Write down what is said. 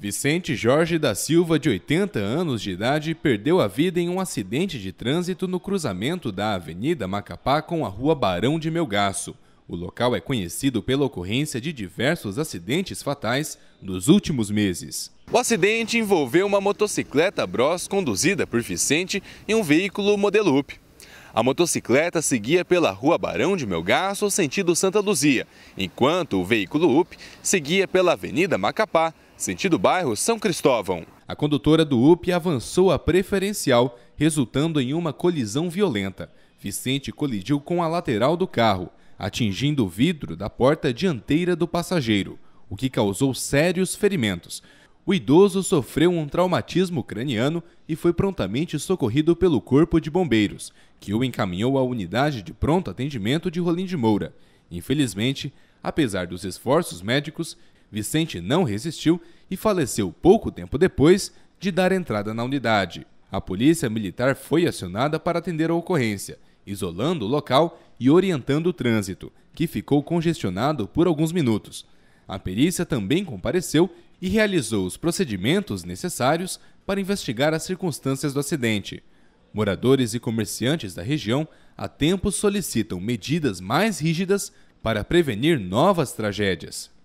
Vicente Jorge da Silva, de 80 anos de idade, perdeu a vida em um acidente de trânsito no cruzamento da Avenida Macapá com a Rua Barão de Melgaço. O local é conhecido pela ocorrência de diversos acidentes fatais nos últimos meses. O acidente envolveu uma motocicleta Bros conduzida por Vicente em um veículo modelo UP. A motocicleta seguia pela Rua Barão de Melgaço, sentido Santa Luzia, enquanto o veículo UP seguia pela Avenida Macapá, sentido bairro São Cristóvão. A condutora do UP avançou a preferencial, resultando em uma colisão violenta. Vicente colidiu com a lateral do carro, atingindo o vidro da porta dianteira do passageiro, o que causou sérios ferimentos. O idoso sofreu um traumatismo craniano e foi prontamente socorrido pelo Corpo de Bombeiros, que o encaminhou à unidade de pronto atendimento de Rolim de Moura. Infelizmente, apesar dos esforços médicos, Vicente não resistiu e faleceu pouco tempo depois de dar entrada na unidade. A polícia militar foi acionada para atender a ocorrência, isolando o local e orientando o trânsito, que ficou congestionado por alguns minutos. A perícia também compareceu e realizou os procedimentos necessários para investigar as circunstâncias do acidente. Moradores e comerciantes da região há tempos solicitam medidas mais rígidas para prevenir novas tragédias.